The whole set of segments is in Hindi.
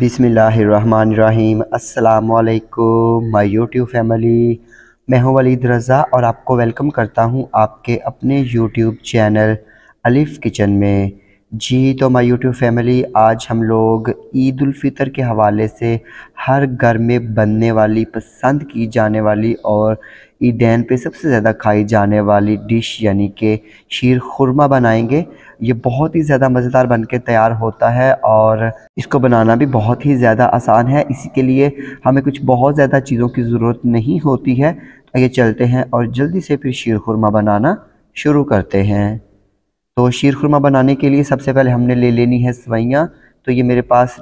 बिसमीम अल्लाम माई यूट्यूब फैमिली मैं हूं वलीद रज़ा और आपको वेलकम करता हूं आपके अपने यूट्यूब चैनल अलिफ़ किचन में जी तो माई यूट्यूब फैमिली आज हम लोग ईद फ़ितर के हवाले से हर घर में बनने वाली पसंद की जाने वाली और ईडन पे सबसे ज़्यादा खाई जाने वाली डिश यानी कि शीर खुरमा बनाएंगे ये बहुत ही ज़्यादा मज़ेदार बन के तैयार होता है और इसको बनाना भी बहुत ही ज़्यादा आसान है इसी के लिए हमें कुछ बहुत ज़्यादा चीज़ों की ज़रूरत नहीं होती है आइए चलते हैं और जल्दी से फिर शीर खुरमा बनाना शुरू करते हैं तो शीर खुरमा बनाने के लिए सबसे पहले हमने ले लेनी है सवैयाँ तो ये मेरे पास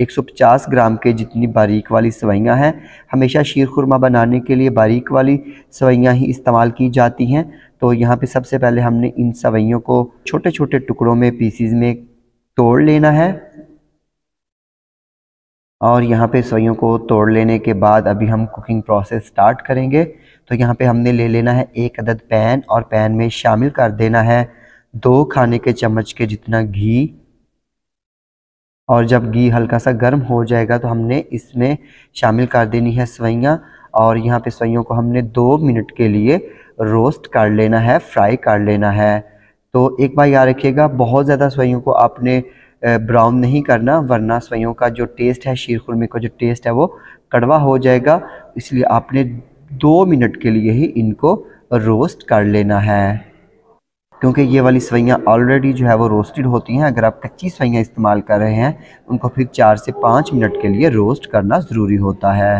150 ग्राम के जितनी बारीक वाली सवैयाँ हैं हमेशा शीर खुरमा बनाने के लिए बारीक वाली सवैयाँ ही इस्तेमाल की जाती हैं तो यहाँ पे सबसे पहले हमने इन सवैयों को छोटे छोटे टुकड़ों में पीसीज में तोड़ लेना है और यहाँ पे सवैयों को तोड़ लेने के बाद अभी हम कुकिंग प्रोसेस स्टार्ट करेंगे तो यहाँ पे हमने ले लेना है एक अदद पैन और पैन में शामिल कर देना है दो खाने के चम्मच के जितना घी और जब घी हल्का सा गर्म हो जाएगा तो हमने इसमें शामिल कर देनी है सवैयाँ और यहाँ पे सवैयों को हमने दो मिनट के लिए रोस्ट कर लेना है फ्राई कर लेना है तो एक बार याद रखिएगा बहुत ज़्यादा सवैयों को आपने ब्राउन नहीं करना वरना सवैयों का जो टेस्ट है शीर खुरमे का जो टेस्ट है वो कड़वा हो जाएगा इसलिए आपने दो मिनट के लिए ही इनको रोस्ट कर लेना है क्योंकि ये वाली सवैयाँ ऑलरेडी जो है वो रोस्टेड होती हैं अगर आप कच्ची सवैयाँ इस्तेमाल कर रहे हैं उनको फिर चार से पाँच मिनट के लिए रोस्ट करना ज़रूरी होता है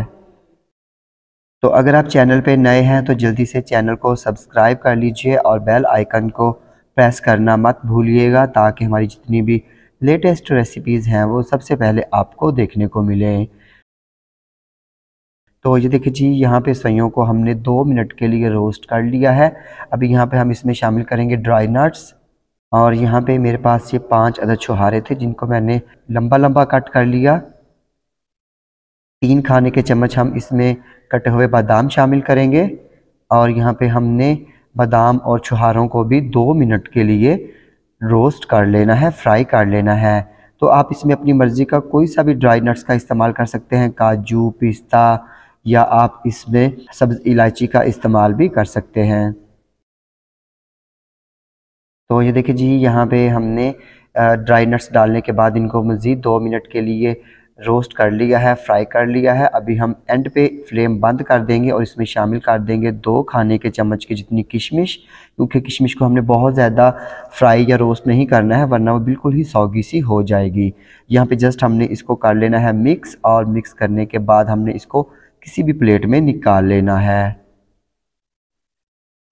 तो अगर आप चैनल पे नए हैं तो जल्दी से चैनल को सब्सक्राइब कर लीजिए और बेल आइकन को प्रेस करना मत भूलिएगा ताकि हमारी जितनी भी लेटेस्ट रेसिपीज़ हैं वो सबसे पहले आपको देखने को मिलें तो ये देखिए जी यहाँ पे सयों को हमने दो मिनट के लिए रोस्ट कर लिया है अभी यहाँ पे हम इसमें शामिल करेंगे ड्राई नट्स और यहाँ पे मेरे पास ये पांच अदर छुहारे थे जिनको मैंने लंबा लंबा कट कर लिया तीन खाने के चम्मच हम इसमें कटे हुए बादाम शामिल करेंगे और यहाँ पे हमने बादाम और छुहारों को भी दो मिनट के लिए रोस्ट कर लेना है फ्राई कर लेना है तो आप इसमें अपनी मर्ज़ी का कोई सा भी ड्राई नट्स का इस्तेमाल कर सकते हैं काजू पिस्ता या आप इसमें सब्ज़ इलायची का इस्तेमाल भी कर सकते हैं तो ये देखिए जी यहाँ पे हमने ड्राई नट्स डालने के बाद इनको मज़ीद दो मिनट के लिए रोस्ट कर लिया है फ्राई कर लिया है अभी हम एंड पे फ्लेम बंद कर देंगे और इसमें शामिल कर देंगे दो खाने के चम्मच की जितनी किशमिश क्योंकि किशमिश को हमने बहुत ज़्यादा फ्राई या रोस्ट नहीं करना है वरना वो बिल्कुल ही सौगी सी हो जाएगी यहाँ पे जस्ट हमने इसको कर लेना है मिक्स और मिक्स करने के बाद हमने इसको किसी भी प्लेट में निकाल लेना है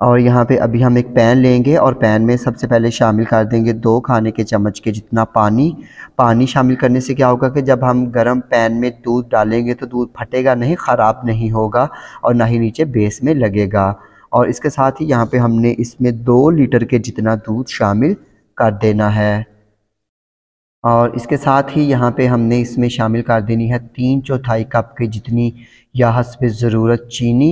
और यहाँ पे अभी हम एक पैन लेंगे और पैन में सबसे पहले शामिल कर देंगे दो खाने के चम्मच के जितना पानी पानी शामिल करने से क्या होगा कि जब हम गरम पैन में दूध डालेंगे तो दूध फटेगा नहीं ख़राब नहीं होगा और ना ही नीचे बेस में लगेगा और इसके साथ ही यहाँ पे हमने इसमें दो लीटर के जितना दूध शामिल कर देना है और इसके साथ ही यहाँ पे हमने इसमें शामिल कर देनी है तीन चौथाई कप के जितनी या हसब ज़रूरत चीनी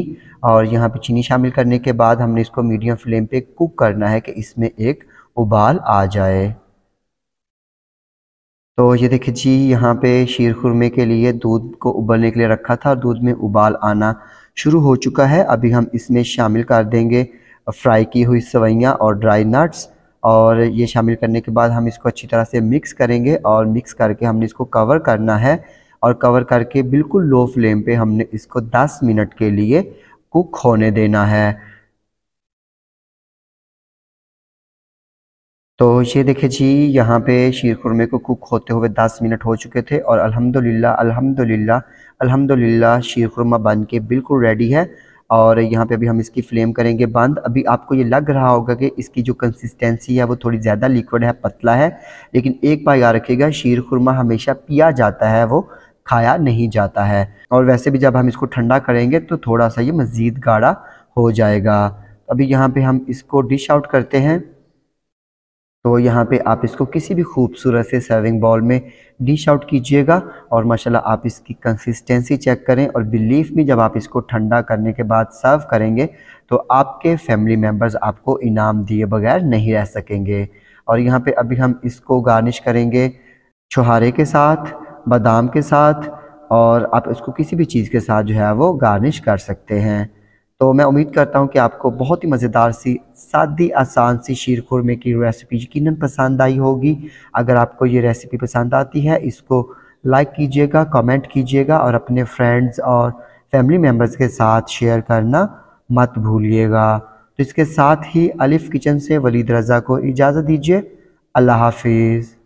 और यहाँ पे चीनी शामिल करने के बाद हमने इसको मीडियम फ्लेम पे कुक करना है कि इसमें एक उबाल आ जाए तो ये देखिए जी यहाँ पे शीर खुरमे के लिए दूध को उबलने के लिए रखा था और दूध में उबाल आना शुरू हो चुका है अभी हम इसमें शामिल कर देंगे फ्राई की हुई सवैयाँ और ड्राई नट्स और ये शामिल करने के बाद हम इसको अच्छी तरह से मिक्स करेंगे और मिक्स करके हमने इसको कवर करना है और कवर करके बिल्कुल लो फ्लेम पे हमने इसको 10 मिनट के लिए कुक होने देना है तो ये देखे जी यहाँ पे शीर खुरमे को कुक होते हुए 10 मिनट हो चुके थे और अल्हम्दुलिल्लाह अल्हम्दुलिल्लाह अल्हम्दुलिल्लाह शीर खुरमा बन के बिल्कुल रेडी है और यहाँ पे अभी हम इसकी फ्लेम करेंगे बंद अभी आपको ये लग रहा होगा कि इसकी जो कंसिस्टेंसी है वो थोड़ी ज़्यादा लिक्विड है पतला है लेकिन एक बार याद रखिएगा शीर खुरमा हमेशा पिया जाता है वो खाया नहीं जाता है और वैसे भी जब हम इसको ठंडा करेंगे तो थोड़ा सा ये मज़ीद गाढ़ा हो जाएगा अभी यहाँ पर हम इसको डिश आउट करते हैं तो यहाँ पे आप इसको किसी भी खूबसूरत से सर्विंग बॉल में डिश आउट कीजिएगा और माशाल्लाह आप इसकी कंसिस्टेंसी चेक करें और बिलीफ में जब आप इसको ठंडा करने के बाद सर्व करेंगे तो आपके फैमिली मेम्बर्स आपको इनाम दिए बगैर नहीं रह सकेंगे और यहाँ पे अभी हम इसको गार्निश करेंगे छुहारे के साथ बादाम के साथ और आप इसको किसी भी चीज़ के साथ जो है वो गार्निश कर सकते हैं तो मैं उम्मीद करता हूँ कि आपको बहुत ही मज़ेदार सी सादी आसान सी शीर खुरमे की रेसिपी यकीन पसंद आई होगी अगर आपको ये रेसिपी पसंद आती है इसको लाइक कीजिएगा कमेंट कीजिएगा और अपने फ्रेंड्स और फैमिली मेम्बर्स के साथ शेयर करना मत भूलिएगा तो इसके साथ ही अलिफ़ किचन से वलीद रज़ा को इजाज़त दीजिए अल्लाह हाफिज़